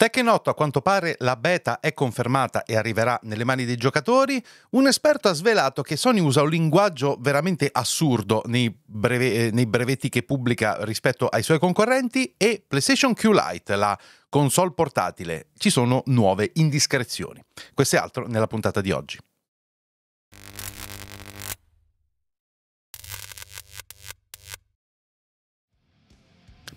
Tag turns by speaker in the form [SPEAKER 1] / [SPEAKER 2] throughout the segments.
[SPEAKER 1] Tekken8 a quanto pare la beta è confermata e arriverà nelle mani dei giocatori. Un esperto ha svelato che Sony usa un linguaggio veramente assurdo nei, breve, eh, nei brevetti che pubblica rispetto ai suoi concorrenti e PlayStation Q Lite, la console portatile, ci sono nuove indiscrezioni. Questo è altro nella puntata di oggi.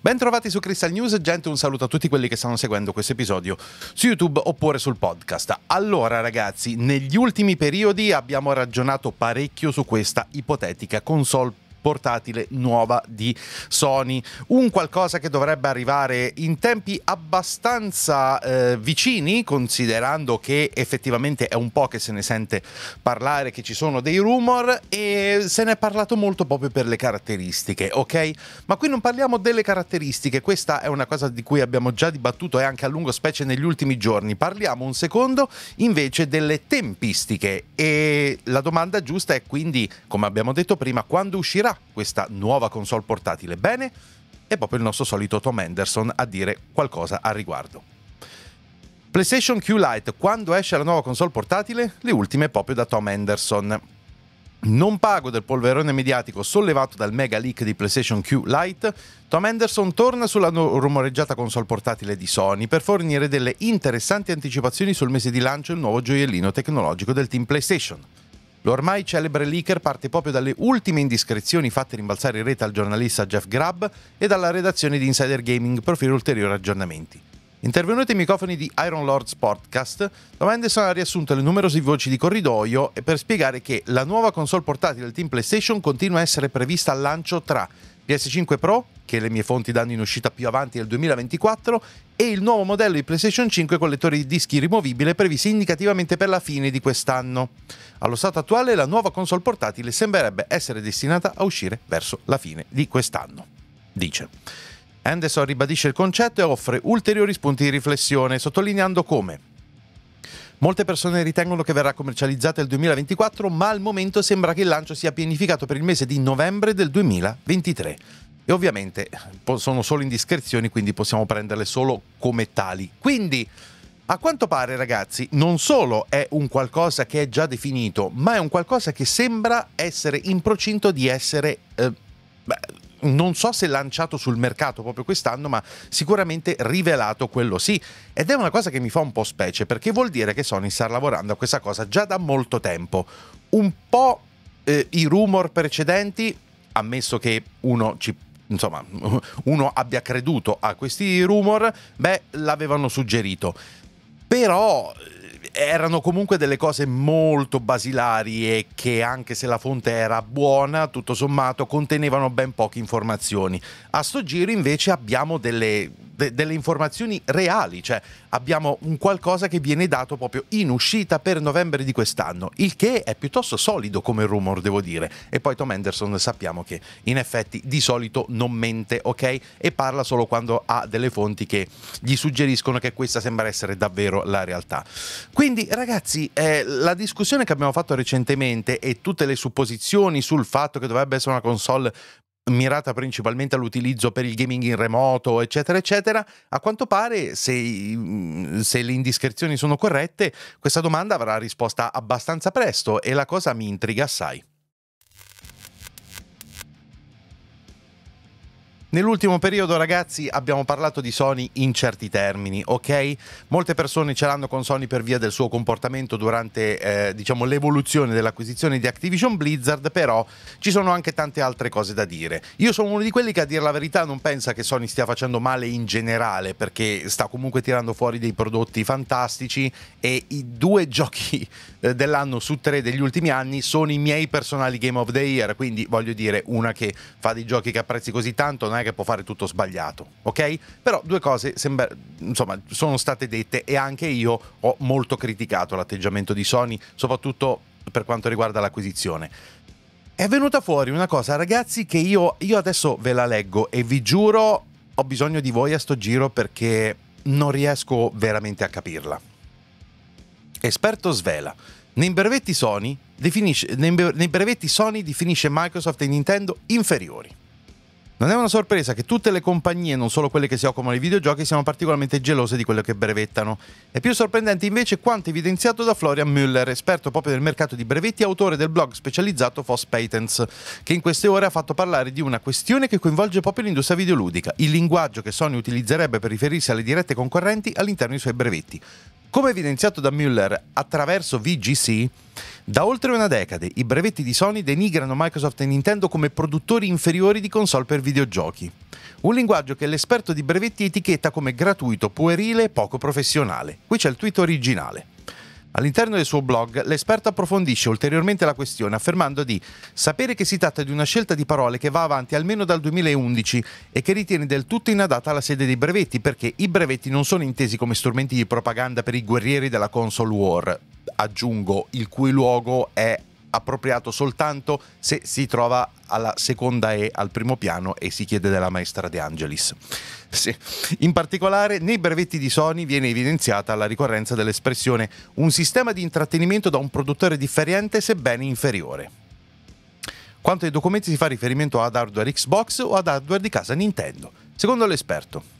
[SPEAKER 1] Bentrovati su Crystal News, gente, un saluto a tutti quelli che stanno seguendo questo episodio su YouTube oppure sul podcast. Allora ragazzi, negli ultimi periodi abbiamo ragionato parecchio su questa ipotetica console portatile nuova di Sony. Un qualcosa che dovrebbe arrivare in tempi abbastanza eh, vicini, considerando che effettivamente è un po' che se ne sente parlare, che ci sono dei rumor e se ne è parlato molto proprio per le caratteristiche, ok? Ma qui non parliamo delle caratteristiche, questa è una cosa di cui abbiamo già dibattuto e anche a lungo, specie negli ultimi giorni. Parliamo un secondo invece delle tempistiche e la domanda giusta è quindi, come abbiamo detto prima, quando uscirà funzionerà questa nuova console portatile bene? E proprio il nostro solito Tom Henderson a dire qualcosa al riguardo. PlayStation Q Lite, quando esce la nuova console portatile? Le ultime proprio da Tom Henderson. Non pago del polverone mediatico sollevato dal mega leak di PlayStation Q Lite, Tom Henderson torna sulla no- rumoreggiata console portatile di Sony per fornire delle interessanti anticipazioni sul mese di lancio del nuovo gioiellino tecnologico del team PlayStation. L'ormai celebre leaker parte proprio dalle ultime indiscrezioni fatte rimbalzare in rete al giornalista Jeff Grubb e dalla redazione di Insider Gaming per offrire ulteriori aggiornamenti. Intervenuti ai microfoni di Iron Lords Podcast, Tom Henderson ha riassunto le numerose voci di corridoio per spiegare che la nuova console portatile del team PlayStation continua a essere prevista al lancio tra PS5 Pro, che le mie fonti danno in uscita più avanti nel 2024, e il nuovo modello di PlayStation 5 con lettore di dischi rimovibile previsto indicativamente per la fine di quest'anno. Allo stato attuale la nuova console portatile sembrerebbe essere destinata a uscire verso la fine di quest'anno. Dice. Anderson ribadisce il concetto e offre ulteriori spunti di riflessione, sottolineando come Molte persone ritengono che verrà commercializzata il 2024, ma al momento sembra che il lancio sia pianificato per il mese di novembre del 2023. E ovviamente sono solo indiscrezioni, quindi possiamo prenderle solo come tali. Quindi, a quanto pare, ragazzi, non solo è un qualcosa che è già definito, ma è un qualcosa che sembra essere in procinto di essere eh, beh, non so se lanciato sul mercato proprio quest'anno, ma sicuramente rivelato quello sì. Ed è una cosa che mi fa un po' specie, perché vuol dire che Sony sta lavorando a questa cosa già da molto tempo. Un po' eh, i rumor precedenti, ammesso che uno ci insomma, uno abbia creduto a questi rumor, beh, l'avevano suggerito. Però erano comunque delle cose molto basilari e che anche se la fonte era buona, tutto sommato contenevano ben poche informazioni. A sto giro invece abbiamo delle, de, delle informazioni reali, cioè abbiamo un qualcosa che viene dato proprio in uscita per novembre di quest'anno, il che è piuttosto solido come rumor, devo dire. E poi Tom Anderson sappiamo che in effetti di solito non mente, ok? E parla solo quando ha delle fonti che gli suggeriscono che questa sembra essere davvero la realtà. Quindi ragazzi, eh, la discussione che abbiamo fatto recentemente e tutte le supposizioni sul fatto che dovrebbe essere una console mirata principalmente all'utilizzo per il gaming in remoto, eccetera, eccetera, a quanto pare, se, se, le indiscrezioni sono corrette, questa domanda avrà risposta abbastanza presto e la cosa mi intriga assai. Nell'ultimo periodo, ragazzi, abbiamo parlato di Sony in certi termini, ok? Molte persone ce l'hanno con Sony per via del suo comportamento durante, eh, diciamo, l'evoluzione dell'acquisizione di Activision Blizzard, però ci sono anche tante altre cose da dire. Io sono uno di quelli che, a dire la verità, non pensa che Sony stia facendo male in generale, perché sta comunque tirando fuori dei prodotti fantastici e i due giochi eh, dell'anno su tre degli ultimi anni sono i miei personali Game of the Year, quindi voglio dire, una che fa dei giochi che apprezzi così tanto, è che può fare tutto sbagliato, ok? Però due cose sembra, insomma, sono state dette e anche io ho molto criticato l'atteggiamento di Sony, soprattutto per quanto riguarda l'acquisizione. È venuta fuori una cosa, ragazzi, che io, io adesso ve la leggo e vi giuro ho bisogno di voi a sto giro perché non riesco veramente a capirla. Esperto svela. Nei brevetti Sony, definisce, nei brevetti Sony definisce Microsoft e Nintendo inferiori. Non è una sorpresa che tutte le compagnie, non solo quelle che si occupano dei videogiochi, siano particolarmente gelose di quello che brevettano. È più sorprendente invece quanto evidenziato da Florian Müller, esperto proprio del mercato di brevetti, e autore del blog specializzato FOSS Patents, che in queste ore ha fatto parlare di una questione che coinvolge proprio l'industria videoludica, il linguaggio che Sony utilizzerebbe per riferirsi alle dirette concorrenti all'interno dei suoi brevetti. Come evidenziato da Müller attraverso VGC, da oltre una decade i brevetti di Sony denigrano Microsoft e Nintendo come produttori inferiori di console per videogiochi. Un linguaggio che l'esperto di brevetti etichetta come gratuito, puerile e poco professionale. Qui c'è il tweet originale. All'interno del suo blog, l'esperto approfondisce ulteriormente la questione affermando di sapere che si tratta di una scelta di parole che va avanti almeno dal 2011 e che ritiene del tutto inadatta la sede dei brevetti perché i brevetti non sono intesi come strumenti di propaganda per i guerrieri della console war, aggiungo, il cui luogo è appropriato soltanto se si trova alla seconda E al primo piano e si chiede della maestra De Angelis. Sì. In particolare, nei brevetti di Sony viene evidenziata la ricorrenza dell'espressione un sistema di intrattenimento da un produttore differente sebbene inferiore. Quanto ai documenti si fa riferimento ad hardware Xbox o ad hardware di casa Nintendo, secondo l'esperto.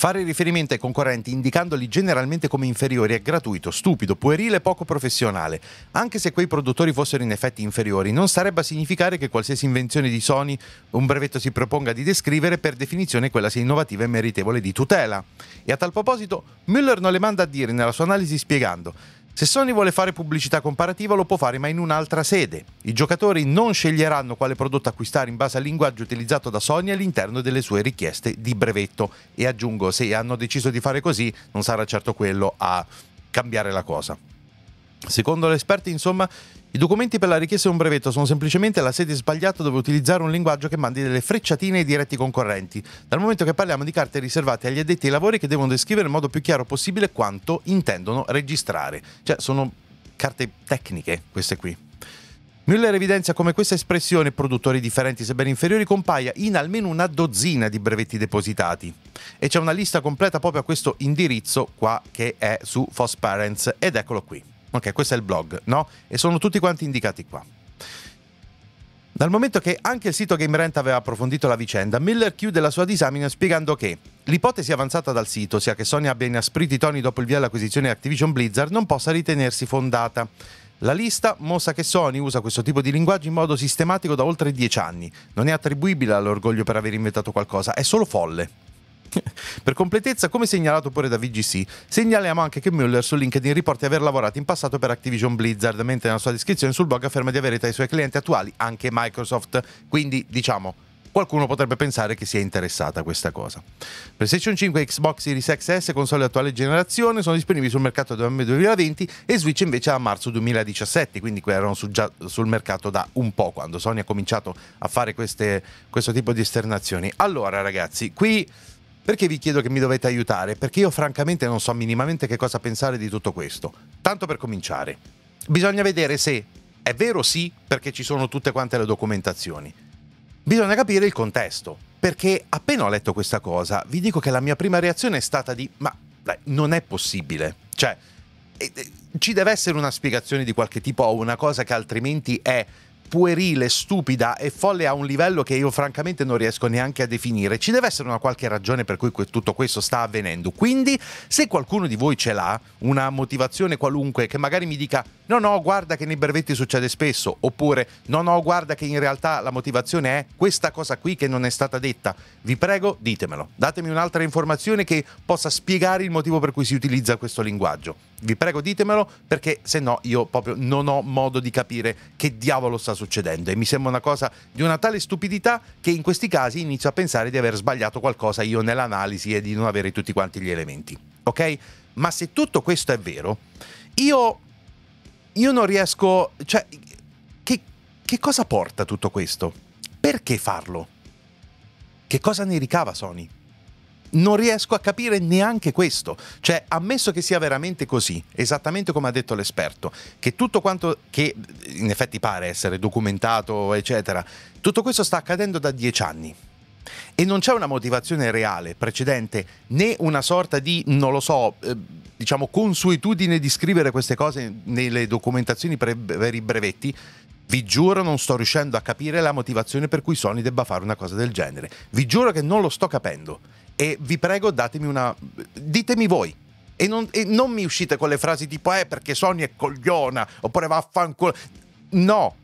[SPEAKER 1] Fare riferimento ai concorrenti indicandoli generalmente come inferiori è gratuito, stupido, puerile e poco professionale. Anche se quei produttori fossero in effetti inferiori, non sarebbe a significare che qualsiasi invenzione di Sony un brevetto si proponga di descrivere, per definizione quella sia innovativa e meritevole di tutela. E a tal proposito, Müller non le manda a dire nella sua analisi spiegando se Sony vuole fare pubblicità comparativa lo può fare ma in un'altra sede. I giocatori non sceglieranno quale prodotto acquistare in base al linguaggio utilizzato da Sony all'interno delle sue richieste di brevetto. E aggiungo, se hanno deciso di fare così, non sarà certo quello a cambiare la cosa. Secondo l'esperto, insomma, i documenti per la richiesta di un brevetto sono semplicemente la sede sbagliata dove utilizzare un linguaggio che mandi delle frecciatine ai diretti concorrenti, dal momento che parliamo di carte riservate agli addetti ai lavori che devono descrivere nel modo più chiaro possibile quanto intendono registrare. Cioè, sono carte tecniche queste qui. Müller evidenzia come questa espressione produttori differenti sebbene inferiori compaia in almeno una dozzina di brevetti depositati e c'è una lista completa proprio a questo indirizzo qua che è su Fosparents ed eccolo qui. Ok, questo è il blog, no? E sono tutti quanti indicati qua. Dal momento che anche il sito GameRent aveva approfondito la vicenda, Miller chiude la sua disamina spiegando che l'ipotesi avanzata dal sito, sia che Sony abbia inasprito i toni dopo il via all'acquisizione di Activision Blizzard, non possa ritenersi fondata. La lista mostra che Sony usa questo tipo di linguaggio in modo sistematico da oltre dieci anni. Non è attribuibile all'orgoglio per aver inventato qualcosa, è solo folle. per completezza, come segnalato pure da VGC, segnaliamo anche che Mueller su LinkedIn riporta di aver lavorato in passato per Activision Blizzard, mentre nella sua descrizione sul blog afferma di avere tra i suoi clienti attuali anche Microsoft. Quindi, diciamo, qualcuno potrebbe pensare che sia interessata a questa cosa. PlayStation 5, Xbox Series XS, console attuale generazione, sono disponibili sul mercato da novembre 2020 e Switch invece a marzo 2017, quindi qui erano su già, sul mercato da un po' quando Sony ha cominciato a fare queste, questo tipo di esternazioni. Allora ragazzi, qui perché vi chiedo che mi dovete aiutare? Perché io francamente non so minimamente che cosa pensare di tutto questo. Tanto per cominciare, bisogna vedere se è vero sì, perché ci sono tutte quante le documentazioni. Bisogna capire il contesto, perché appena ho letto questa cosa, vi dico che la mia prima reazione è stata di ma dai, non è possibile. Cioè, ci deve essere una spiegazione di qualche tipo o una cosa che altrimenti è puerile, stupida e folle a un livello che io francamente non riesco neanche a definire. Ci deve essere una qualche ragione per cui tutto questo sta avvenendo. Quindi, se qualcuno di voi ce l'ha, una motivazione qualunque che magari mi dica no no guarda che nei brevetti succede spesso oppure no no guarda che in realtà la motivazione è questa cosa qui che non è stata detta. Vi prego ditemelo, datemi un'altra informazione che possa spiegare il motivo per cui si utilizza questo linguaggio. Vi prego ditemelo perché se no io proprio non ho modo di capire che diavolo sta succedendo e mi sembra una cosa di una tale stupidità che in questi casi inizio a pensare di aver sbagliato qualcosa io nell'analisi e di non avere tutti quanti gli elementi. Ok? Ma se tutto questo è vero, io io non riesco... Cioè, che, che cosa porta tutto questo? Perché farlo? Che cosa ne ricava Sony? non riesco a capire neanche questo. Cioè, ammesso che sia veramente così, esattamente come ha detto l'esperto, che tutto quanto che in effetti pare essere documentato, eccetera, tutto questo sta accadendo da dieci anni e non c'è una motivazione reale precedente né una sorta di, non lo so, eh, diciamo consuetudine di scrivere queste cose nelle documentazioni per, per i brevetti, vi giuro non sto riuscendo a capire la motivazione per cui Sony debba fare una cosa del genere. Vi giuro che non lo sto capendo e vi prego datemi una... ditemi voi. E non, e non mi uscite con le frasi tipo eh perché Sony è cogliona oppure vaffanculo. No,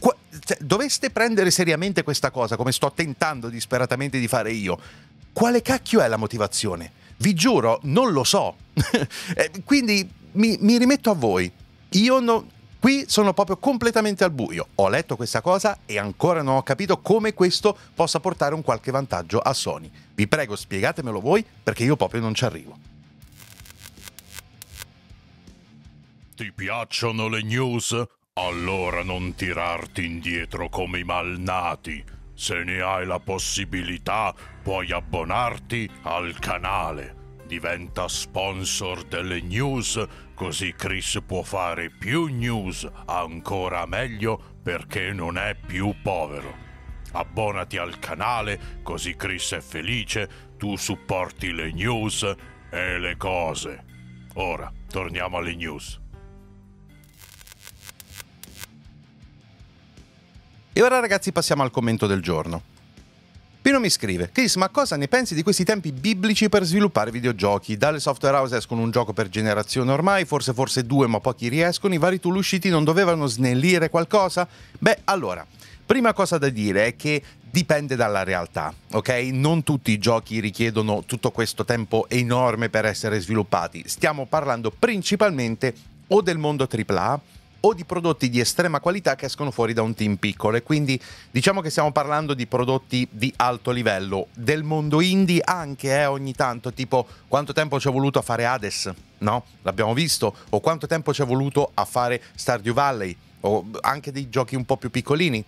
[SPEAKER 1] Qu- cioè, doveste prendere seriamente questa cosa, come sto tentando disperatamente di fare io, quale cacchio è la motivazione? Vi giuro, non lo so. Eh, quindi mi, mi, rimetto a voi. Io no, qui sono proprio completamente al buio. Ho letto questa cosa e ancora non ho capito come questo possa portare un qualche vantaggio a Sony. Vi prego, spiegatemelo voi perché io proprio non ci arrivo. Ti piacciono le news? Allora non tirarti indietro come i malnati. Se ne hai la possibilità, puoi abbonarti al canale. Diventa sponsor delle news, così Chris può fare più news ancora meglio perché non è più povero. Abbonati al canale, così Chris è felice, tu supporti le news e le cose. Ora, torniamo alle news. E ora ragazzi passiamo al commento del giorno. Pino mi scrive, Chris ma cosa ne pensi di questi tempi biblici per sviluppare videogiochi? Dalle software house escono un gioco per generazione ormai, forse forse due ma pochi riescono, i vari tool usciti non dovevano snellire qualcosa? Beh allora, prima cosa da dire è che dipende dalla realtà, ok? Non tutti i giochi richiedono tutto questo tempo enorme per essere sviluppati. Stiamo parlando principalmente o del mondo AAA o di prodotti di estrema qualità che escono fuori da un team piccolo e quindi diciamo che stiamo parlando di prodotti di alto livello del mondo indie anche eh, ogni tanto tipo quanto tempo ci è voluto a fare Hades no? l'abbiamo visto o quanto tempo ci è voluto a fare Stardew Valley o anche dei giochi un po' più piccolini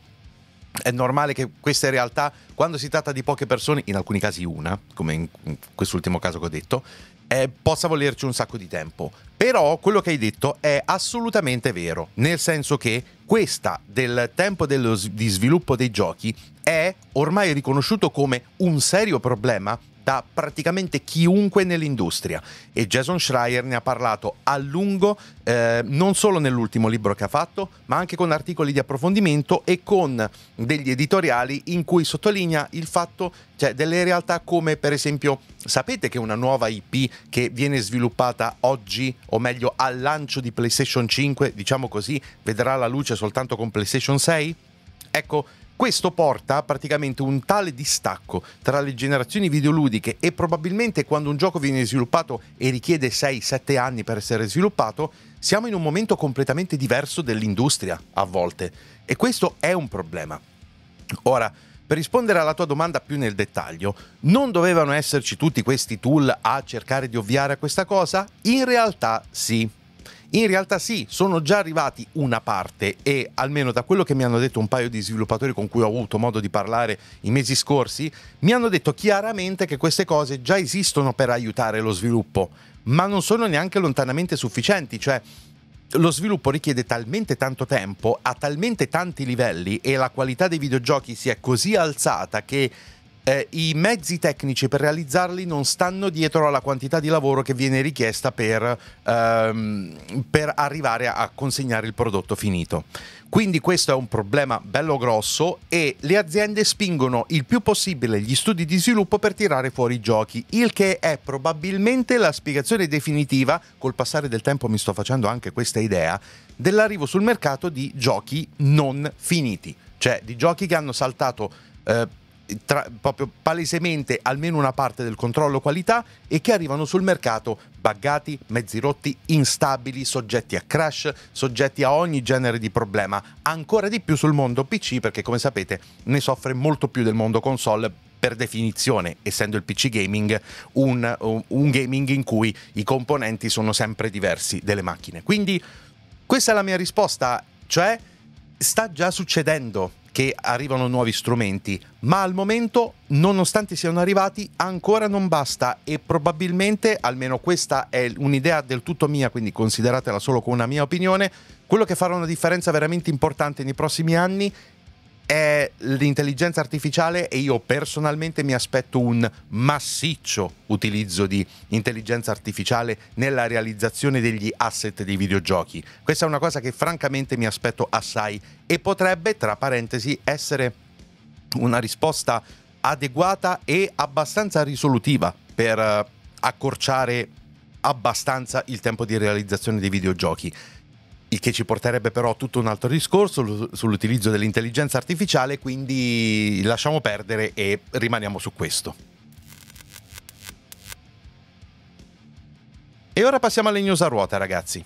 [SPEAKER 1] è normale che queste realtà, quando si tratta di poche persone, in alcuni casi una, come in quest'ultimo caso che ho detto, eh, possa volerci un sacco di tempo. Però quello che hai detto è assolutamente vero, nel senso che questa del tempo dello, di sviluppo dei giochi è ormai riconosciuto come un serio problema da praticamente chiunque nell'industria e Jason Schreier ne ha parlato a lungo eh, non solo nell'ultimo libro che ha fatto ma anche con articoli di approfondimento e con degli editoriali in cui sottolinea il fatto cioè, delle realtà come per esempio sapete che una nuova IP che viene sviluppata oggi o meglio al lancio di PlayStation 5 diciamo così vedrà la luce soltanto con PlayStation 6 ecco questo porta a praticamente un tale distacco tra le generazioni videoludiche e probabilmente quando un gioco viene sviluppato e richiede 6-7 anni per essere sviluppato, siamo in un momento completamente diverso dell'industria a volte e questo è un problema. Ora, per rispondere alla tua domanda più nel dettaglio, non dovevano esserci tutti questi tool a cercare di ovviare a questa cosa? In realtà sì. In realtà sì, sono già arrivati una parte e almeno da quello che mi hanno detto un paio di sviluppatori con cui ho avuto modo di parlare i mesi scorsi, mi hanno detto chiaramente che queste cose già esistono per aiutare lo sviluppo, ma non sono neanche lontanamente sufficienti, cioè lo sviluppo richiede talmente tanto tempo, a talmente tanti livelli e la qualità dei videogiochi si è così alzata che eh, i mezzi tecnici per realizzarli non stanno dietro alla quantità di lavoro che viene richiesta per, ehm, per arrivare a consegnare il prodotto finito. Quindi questo è un problema bello grosso e le aziende spingono il più possibile gli studi di sviluppo per tirare fuori i giochi, il che è probabilmente la spiegazione definitiva, col passare del tempo mi sto facendo anche questa idea, dell'arrivo sul mercato di giochi non finiti, cioè di giochi che hanno saltato eh, tra, proprio palesemente almeno una parte del controllo qualità e che arrivano sul mercato buggati, mezzi rotti, instabili, soggetti a crash, soggetti a ogni genere di problema, ancora di più sul mondo PC perché come sapete ne soffre molto più del mondo console per definizione, essendo il PC gaming, un, un, gaming in cui i componenti sono sempre diversi delle macchine. Quindi questa è la mia risposta, cioè sta già succedendo che arrivano nuovi strumenti, ma al momento, nonostante siano arrivati, ancora non basta e probabilmente, almeno questa è un'idea del tutto mia, quindi consideratela solo con una mia opinione, quello che farà una differenza veramente importante nei prossimi anni è l'intelligenza artificiale e io personalmente mi aspetto un massiccio utilizzo di intelligenza artificiale nella realizzazione degli asset dei videogiochi. Questa è una cosa che francamente mi aspetto assai e potrebbe, tra parentesi, essere una risposta adeguata e abbastanza risolutiva per eh, accorciare abbastanza il tempo di realizzazione dei videogiochi il che ci porterebbe però a tutto un altro discorso sull'utilizzo dell'intelligenza artificiale, quindi lasciamo perdere e rimaniamo su questo. E ora passiamo alle news a ruota, ragazzi.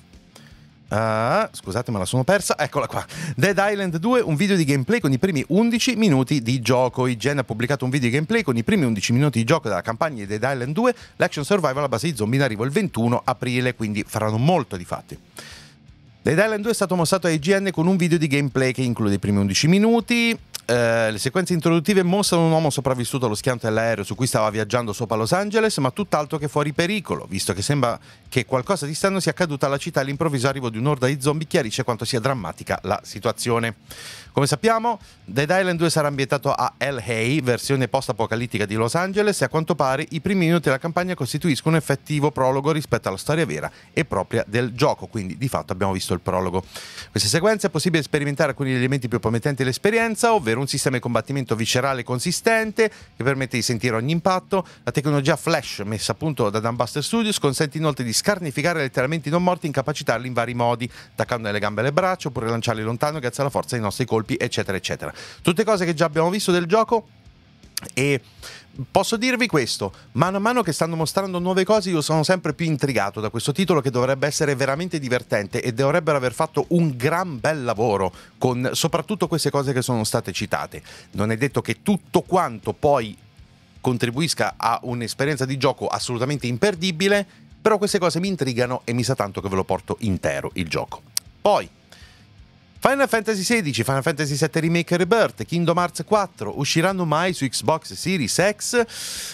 [SPEAKER 1] Uh, scusate, me la sono persa. Eccola qua. Dead Island 2, un video di gameplay con i primi 11 minuti di gioco. IGN ha pubblicato un video di gameplay con i primi 11 minuti di gioco della campagna di Dead Island 2, l'action survival a base di zombie in arrivo il 21 aprile, quindi faranno molto di fatti. Dead Island 2 è stato mostrato a IGN con un video di gameplay che include i primi 11 minuti, eh, le sequenze introduttive mostrano un uomo sopravvissuto allo schianto dell'aereo su cui stava viaggiando sopra Los Angeles, ma tutt'altro che fuori pericolo, visto che sembra che qualcosa di strano sia accaduto alla città e all'improvviso arrivo di un'orda di zombie chiarisce quanto sia drammatica la situazione. Come sappiamo, Dead Island 2 sarà ambientato a LA, versione post-apocalittica di Los Angeles, e a quanto pare i primi minuti della campagna costituiscono un effettivo prologo rispetto alla storia vera e propria del gioco, quindi di fatto abbiamo visto il prologo. Queste sequenze è possibile sperimentare alcuni degli elementi più promettenti dell'esperienza, ovvero per un sistema di combattimento viscerale consistente che permette di sentire ogni impatto. La tecnologia Flash, messa a punto da Dunbuster Studios, consente inoltre di scarnificare letteralmente i non morti e incapacitarli in vari modi, attaccando le gambe e le braccia oppure lanciarli lontano grazie alla forza dei nostri colpi, eccetera, eccetera. Tutte cose che già abbiamo visto del gioco, e posso dirvi questo, mano a mano che stanno mostrando nuove cose io sono sempre più intrigato da questo titolo che dovrebbe essere veramente divertente e dovrebbero aver fatto un gran bel lavoro con soprattutto queste cose che sono state citate. Non è detto che tutto quanto poi contribuisca a un'esperienza di gioco assolutamente imperdibile, però queste cose mi intrigano e mi sa tanto che ve lo porto intero il gioco. Poi Final Fantasy XVI, Final Fantasy VII Remake Rebirth, Kingdom Hearts 4 usciranno mai su Xbox Series X?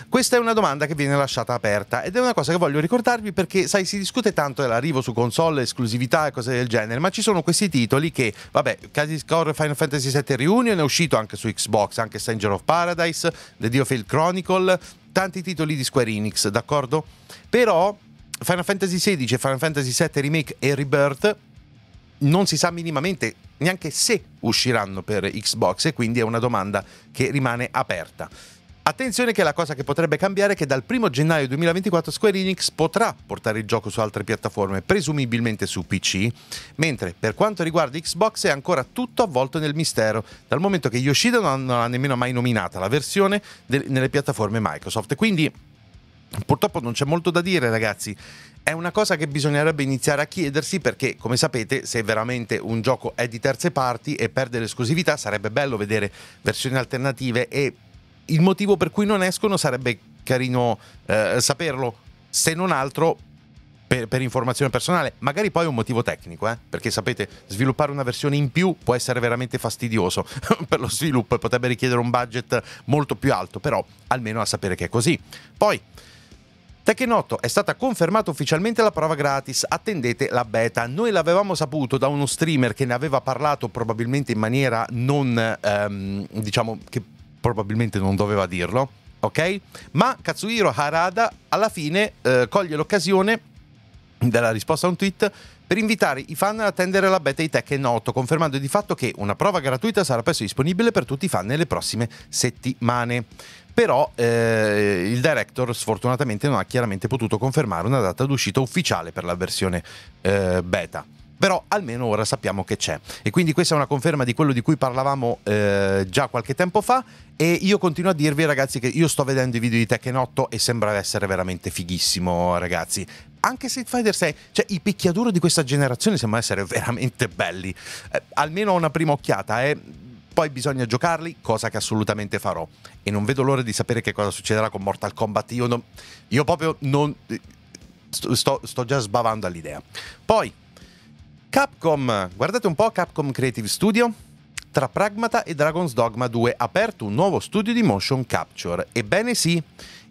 [SPEAKER 1] Questa è una domanda che viene lasciata aperta ed è una cosa che voglio ricordarvi perché, sai, si discute tanto dell'arrivo su console, esclusività e cose del genere, ma ci sono questi titoli che, vabbè, Casi Score Final Fantasy VII Reunion è uscito anche su Xbox, anche Stranger of Paradise, The Diofield Chronicle, tanti titoli di Square Enix, d'accordo? Però Final Fantasy XVI e Final Fantasy VII Remake e Rebirth non si sa minimamente neanche se usciranno per Xbox e quindi è una domanda che rimane aperta. Attenzione che la cosa che potrebbe cambiare è che dal 1 gennaio 2024 Square Enix potrà portare il gioco su altre piattaforme, presumibilmente su PC, mentre per quanto riguarda Xbox è ancora tutto avvolto nel mistero, dal momento che Yoshida non ha nemmeno mai nominata la versione nelle piattaforme Microsoft. Quindi Purtroppo non c'è molto da dire, ragazzi è una cosa che bisognerebbe iniziare a chiedersi perché, come sapete, se veramente un gioco è di terze parti e perde l'esclusività, sarebbe bello vedere versioni alternative e il motivo per cui non escono sarebbe carino eh, saperlo, se non altro per, per, informazione personale, magari poi un motivo tecnico, eh? perché sapete, sviluppare una versione in più può essere veramente fastidioso per lo sviluppo e potrebbe richiedere un budget molto più alto, però almeno a sapere che è così. Poi, Tecnotto, è stata confermata ufficialmente la prova gratis, attendete la beta. Noi l'avevamo saputo da uno streamer che ne aveva parlato probabilmente in maniera non, ehm, diciamo, che probabilmente non doveva dirlo, ok? Ma Katsuhiro Harada alla fine eh, coglie l'occasione della risposta a un tweet per invitare i fan ad attendere la beta di Tekken 8, confermando di fatto che una prova gratuita sarà presto disponibile per tutti i fan nelle prossime settimane però eh, il director sfortunatamente non ha chiaramente potuto confermare una data d'uscita ufficiale per la versione eh, beta però almeno ora sappiamo che c'è. E quindi questa è una conferma di quello di cui parlavamo eh, già qualche tempo fa e io continuo a dirvi ragazzi che io sto vedendo i video di Tekken 8 e sembra essere veramente fighissimo ragazzi. Anche Street Fighter 6, cioè i picchiaduro di questa generazione sembrano essere veramente belli. Eh, almeno una prima occhiata, eh poi bisogna giocarli, cosa che assolutamente farò. E non vedo l'ora di sapere che cosa succederà con Mortal Kombat. Io, non, io proprio non. Sto, sto, già sbavando all'idea. Poi, Capcom, guardate un po' Capcom Creative Studio. Tra Pragmata e Dragon's Dogma 2 ha aperto un nuovo studio di motion capture. Ebbene sì,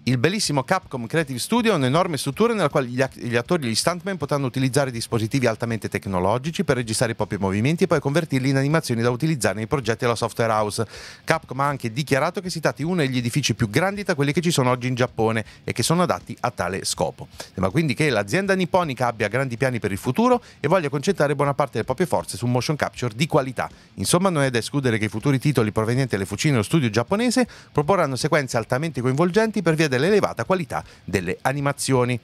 [SPEAKER 1] il bellissimo Capcom Creative Studio è un'enorme struttura nella quale gli, gli attori e gli stuntmen potranno utilizzare dispositivi altamente tecnologici per registrare i propri movimenti e poi convertirli in animazioni da utilizzare nei progetti della software house. Capcom ha anche dichiarato che si tratta di uno degli edifici più grandi tra quelli che ci sono oggi in Giappone e che sono adatti a tale scopo. Ma quindi che l'azienda nipponica abbia grandi piani per il futuro e voglia concentrare buona parte delle proprie forze su motion capture di qualità. Insomma, non è da escludere che i futuri titoli provenienti dalle fucine dello studio giapponese proporranno sequenze altamente coinvolgenti per via dell'elevata qualità delle animazioni.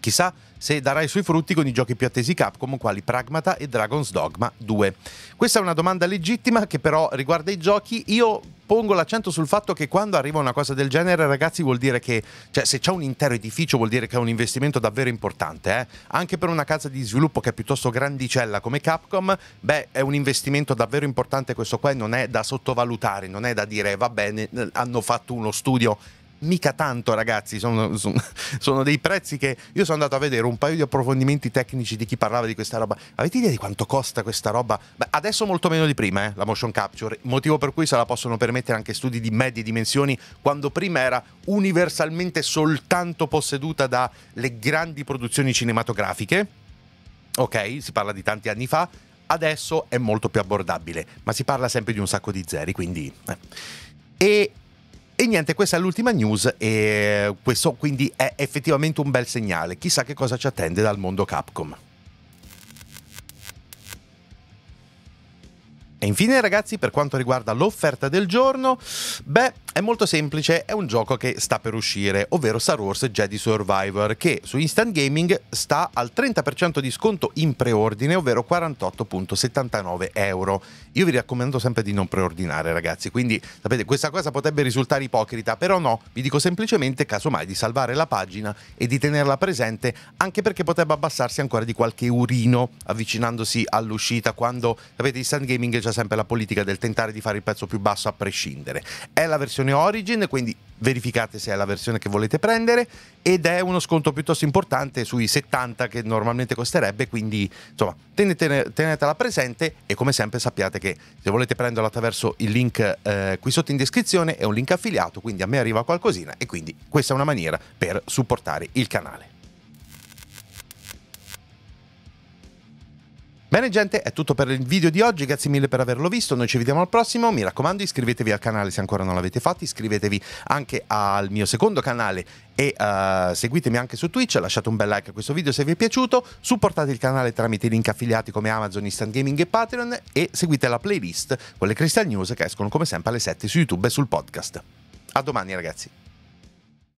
[SPEAKER 1] Chissà se darà i suoi frutti con i giochi più attesi Capcom quali Pragmata e Dragon's Dogma 2. Questa è una domanda legittima che però riguarda i giochi. Io pongo l'accento sul fatto che quando arriva una cosa del genere, ragazzi, vuol dire che cioè, se c'è un intero edificio vuol dire che è un investimento davvero importante. Eh? Anche per una casa di sviluppo che è piuttosto grandicella come Capcom, beh, è un investimento davvero importante questo qua e non è da sottovalutare, non è da dire va bene, hanno fatto uno studio mica tanto ragazzi, sono, sono, sono, dei prezzi che io sono andato a vedere un paio di approfondimenti tecnici di chi parlava di questa roba. Avete idea di quanto costa questa roba? Beh, adesso molto meno di prima, eh, la motion capture, motivo per cui se la possono permettere anche studi di medie dimensioni, quando prima era universalmente soltanto posseduta dalle grandi produzioni cinematografiche. Ok, si parla di tanti anni fa, adesso è molto più abbordabile, ma si parla sempre di un sacco di zeri, quindi... Eh. E e niente, questa è l'ultima news e questo quindi è effettivamente un bel segnale. Chissà che cosa ci attende dal mondo Capcom. E infine ragazzi, per quanto riguarda l'offerta del giorno, beh, è molto semplice, è un gioco che sta per uscire, ovvero Star Wars Jedi Survivor, che su Instant Gaming sta al 30% di sconto in preordine, ovvero 48,79 euro. Io vi raccomando sempre di non preordinare, ragazzi, quindi sapete, questa cosa potrebbe risultare ipocrita, però no, vi dico semplicemente, casomai, di salvare la pagina e di tenerla presente, anche perché potrebbe abbassarsi ancora di qualche urino avvicinandosi all'uscita, quando, sapete, Instant Gaming c'è sempre la politica del tentare di fare il pezzo più basso a prescindere. È la versione versione Origin, quindi verificate se è la versione che volete prendere ed è uno sconto piuttosto importante sui 70 che normalmente costerebbe, quindi insomma tenetela presente e come sempre sappiate che se volete prenderla attraverso il link eh, qui sotto in descrizione è un link affiliato, quindi a me arriva qualcosina e quindi questa è una maniera per supportare il canale. Bene gente, è tutto per il video di oggi, grazie mille per averlo visto, noi ci vediamo al prossimo, mi raccomando iscrivetevi al canale se ancora non l'avete fatto, iscrivetevi anche al mio secondo canale e uh, seguitemi anche su Twitch, lasciate un bel like a questo video se vi è piaciuto, supportate il canale tramite i link affiliati come Amazon, Instant Gaming e Patreon e seguite la playlist con le Crystal News che escono come sempre alle 7 su YouTube e sul podcast. A domani ragazzi.